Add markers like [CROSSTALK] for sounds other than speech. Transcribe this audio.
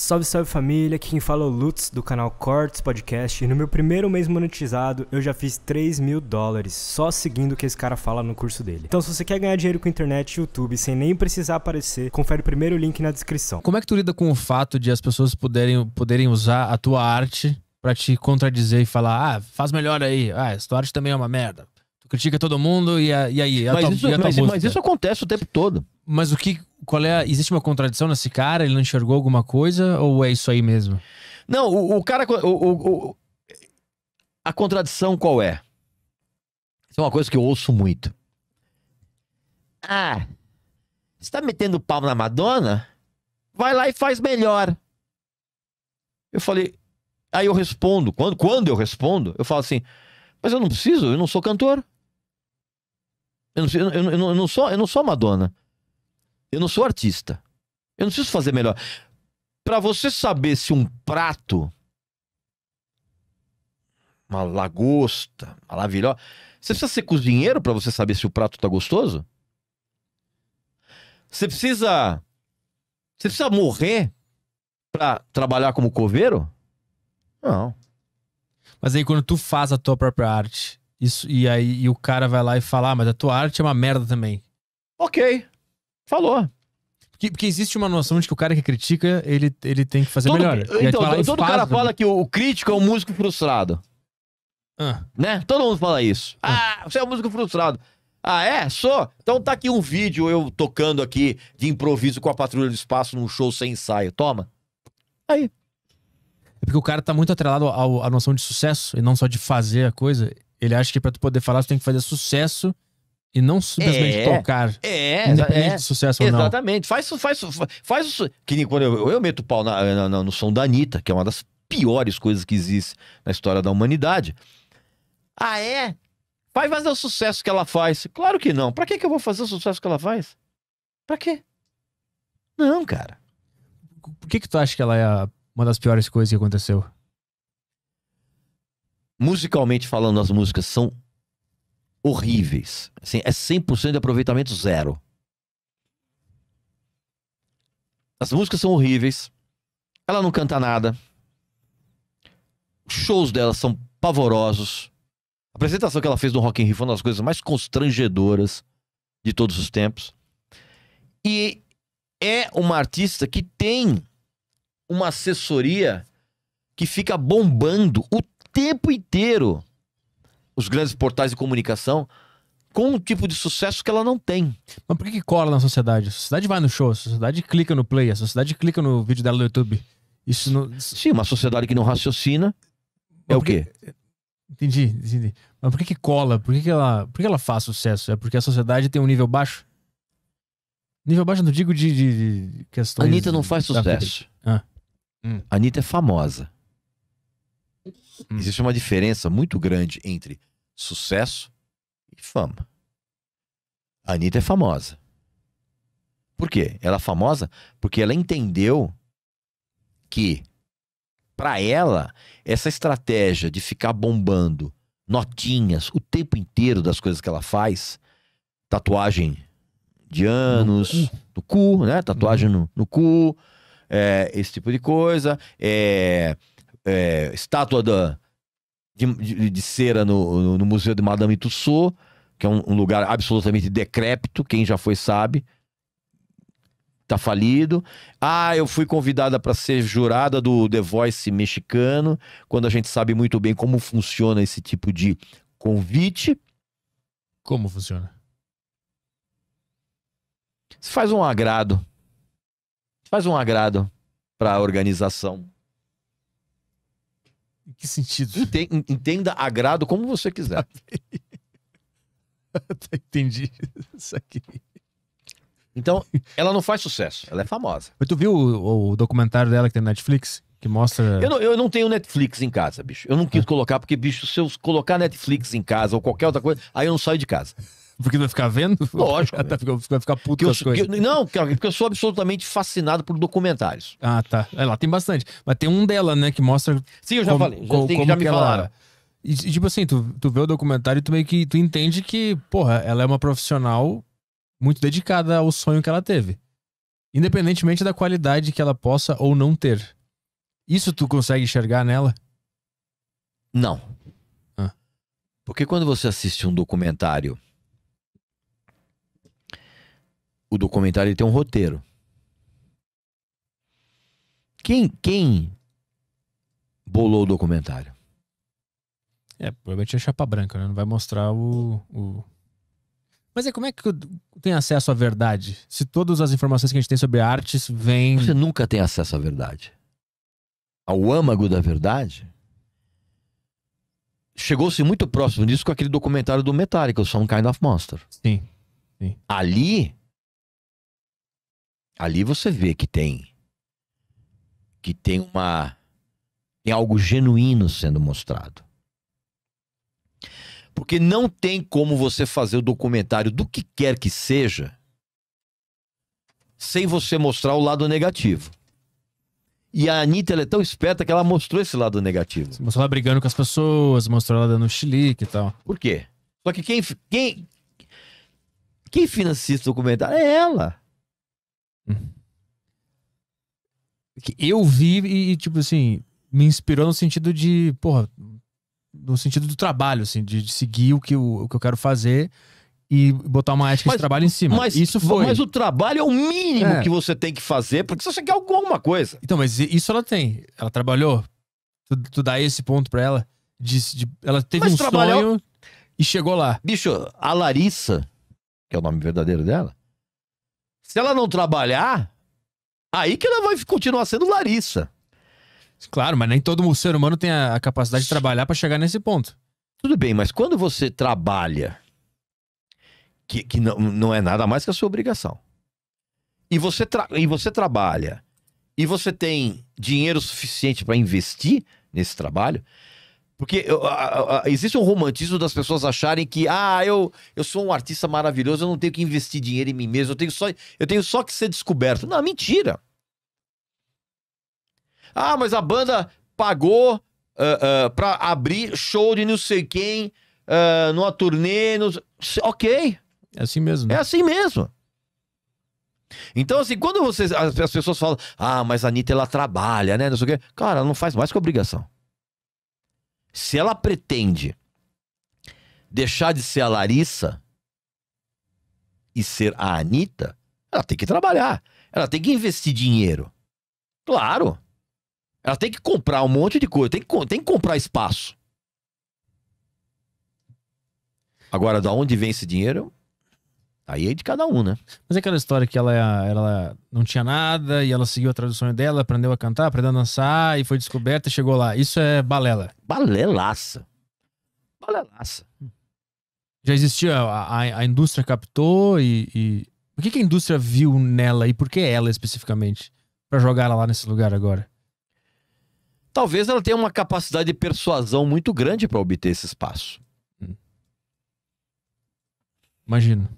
Salve, salve família, aqui quem fala é o Lutz do canal Cortes Podcast e no meu primeiro mês monetizado eu já fiz 3 mil dólares só seguindo o que esse cara fala no curso dele. Então se você quer ganhar dinheiro com internet e YouTube sem nem precisar aparecer, confere o primeiro link na descrição. Como é que tu lida com o fato de as pessoas poderem, poderem usar a tua arte para te contradizer e falar, ah, faz melhor aí, ah, essa tua arte também é uma merda. Tu critica todo mundo e, a, e aí, a mas, tua, isso, mas, mas isso acontece o tempo todo. Mas o que, qual é a, existe uma contradição nesse cara? Ele não enxergou alguma coisa ou é isso aí mesmo? Não, o, o cara. O, o, a contradição qual é? Isso é uma coisa que eu ouço muito. Ah, você tá metendo pau na Madonna? Vai lá e faz melhor. Eu falei. Aí eu respondo. Quando, quando eu respondo, eu falo assim: Mas eu não preciso, eu não sou cantor. Eu não, eu, eu, eu não sou, eu não sou Madonna. Eu não sou artista. Eu não preciso fazer melhor. Para você saber se um prato, uma lagosta, maravilhosa, você precisa ser cozinheiro para você saber se o prato tá gostoso? Você precisa você precisa morrer para trabalhar como coveiro? Não. Mas aí quando tu faz a tua própria arte, isso e aí e o cara vai lá e fala, ah, mas a tua arte é uma merda também. OK. Falou. Porque, porque, existe uma noção de que o cara que critica, ele, ele tem que fazer todo, melhor. Então, todo, cara né? fala que o, crítico é um músico frustrado. Ah. Né? Todo mundo fala isso. Ah. ah, você é um músico frustrado. Ah, é? Sou? Então tá aqui um vídeo eu tocando aqui de improviso com a Patrulha do Espaço num show sem ensaio. Toma. Aí. É porque o cara tá muito atrelado à noção de sucesso e não só de fazer a coisa. Ele acha que pra tu poder falar, tu tem que fazer sucesso e não simplesmente é, tocar. É, independente é, sucesso ou não. Exatamente. Faz, faz, faz, Que nem quando eu, eu meto o pau na, na, no som da Anitta, que é uma das piores coisas que existe na história da humanidade. Ah, é? Vai fazer o sucesso que ela faz? Claro que não. Pra que, que eu vou fazer o sucesso que ela faz? Pra quê? Não, cara. Por que, que tu acha que ela é uma das piores coisas que aconteceu? Musicalmente falando, as músicas são horríveis. Assim, é 100% de aproveitamento zero. As músicas são horríveis. Ela não canta nada. Os shows dela são pavorosos. A apresentação que ela fez no Rock in Rio foi uma das coisas mais constrangedoras de todos os tempos. E é uma artista que tem uma assessoria que fica bombando o tempo inteiro os grandes portais de comunicação com um tipo de sucesso que ela não tem. Mas por que, que cola na sociedade? A sociedade vai no show, a sociedade clica no play, a sociedade clica no vídeo dela no YouTube. Isso não... Sim, uma sociedade que não raciocina é o quê? Entendi, entendi. Mas por que, que cola? Por que, que, ela... por que ela faz sucesso? É porque a sociedade tem um nível baixo? Nível baixo, não digo de, de, de questões. Anitta não faz sucesso. Ah. Hum. Anitta é famosa. Hum. Existe uma diferença muito grande entre sucesso e fama. A Anitta é famosa. Por quê? Ela é famosa porque ela entendeu que, para ela, essa estratégia de ficar bombando notinhas o tempo inteiro das coisas que ela faz, tatuagem de anos, no cu, no cu né? Tatuagem uhum. no, no cu, é, esse tipo de coisa, é é, estátua da, de, de, de cera no, no, no, Museu de Madame Tussauds, que é um, um, lugar absolutamente decrépito, quem já foi sabe. Tá falido. Ah, eu fui convidada para ser jurada do The Voice mexicano, quando a gente sabe muito bem como funciona esse tipo de convite. Como funciona? Você faz um agrado. faz um agrado para a organização. Em que sentido? Entenda agrado como você quiser. Até [LAUGHS] tá, entendi isso aqui. Então, ela não faz sucesso, ela é famosa. Mas tu viu o, o documentário dela que tem Netflix? Que mostra. Eu não, eu não, tenho Netflix em casa, bicho. Eu não quis ah. colocar, porque, bicho, se eu colocar Netflix em casa ou qualquer outra coisa, aí eu não saio de casa. Porque vai ficar vendo? Lógico. Vai [LAUGHS] ficar, vai ficar puto eu, coisas. não, porque eu sou absolutamente fascinado por documentários. Ah, tá. É, lá tem bastante. Mas tem um dela, né, que mostra. Sim, eu já como, falei. Já, como, tem, já me ela... E, tipo assim, tu, tu vê o documentário e tu meio que tu entende que, porra, ela é uma profissional muito dedicada ao sonho que ela teve. Independentemente da qualidade que ela possa ou não ter. Isso tu consegue enxergar nela? Não. Ah. Porque quando você assiste um documentário o documentário tem um roteiro. Quem, quem bolou o documentário? É, provavelmente é chapa branca, né? Não vai mostrar o, o... Mas é como é que tem acesso à verdade? Se todas as informações que a gente tem sobre artes vêm. Você nunca tem acesso à verdade. Ao âmago da verdade. Chegou-se muito próximo disso com aquele documentário do Metallica, o Some Kind of Monster. Sim. Sim. Ali ali você vê que tem que tem uma tem algo genuíno sendo mostrado. Porque não tem como você fazer o documentário do que quer que seja sem você mostrar o lado negativo. E a Anitta é tão esperta que ela mostrou esse lado negativo. Você mostrou ela brigando com as pessoas, mostrou ela dando chilique e tal. Por quê? Só que quem, quem, quem financia esse documentário é ela. Que eu vi e, tipo assim, me inspirou no sentido de, porra, no sentido do trabalho, assim, de, de seguir o que, eu, o que eu quero fazer e botar uma ética mas, de trabalho em cima. Mas, isso foi. Mas o trabalho é o mínimo é. que você tem que fazer, porque se você quer alguma coisa. Então, mas isso ela tem. Ela trabalhou. Tu, tu dá esse ponto pra ela. De, de ela teve mas um trabalhou... sonho e chegou lá. Bicho, a Larissa, que é o nome verdadeiro dela, se ela não trabalhar, aí que ela vai continuar sendo Larissa. Claro, mas nem todo ser humano tem a capacidade de trabalhar para chegar nesse ponto. Tudo bem, mas quando você trabalha, que, que não, não é nada mais que a sua obrigação, e você, e você trabalha, e você tem dinheiro suficiente para investir nesse trabalho, porque existe um romantismo das pessoas acharem que, ah, eu, eu sou um artista maravilhoso, eu não tenho que investir dinheiro em mim mesmo, eu tenho só, eu tenho só que ser descoberto. Não, mentira. Ah, mas a banda pagou uh, pra abrir show de não sei quem, ah, numa turnê. No... Ok. É assim mesmo. É assim mesmo. Então, assim, quando vocês, as, as pessoas falam, ah, mas a Anitta ela trabalha, né? Não sei o quê. Cara, ela não faz mais que obrigação. Se ela pretende deixar de ser a Larissa e ser a Anitta, ela tem que trabalhar. Ela tem que investir dinheiro. Claro. Ela tem que comprar um monte de coisa. Tem que, tem que comprar espaço. Agora, da onde vem esse dinheiro? Aí é de cada um, né? Mas é aquela história que ela, ela não tinha nada e ela seguiu a tradução dela, aprendeu a cantar, aprendeu a dançar e foi descoberta e chegou lá. Isso é balela. Balelaça. Balelaça. Já existia, a, a, a indústria captou e, e... O que, que, a indústria viu nela e por que ela especificamente? para jogar ela lá nesse lugar agora? Talvez ela tenha uma capacidade de persuasão muito grande para obter esse espaço. Hum. Imagino.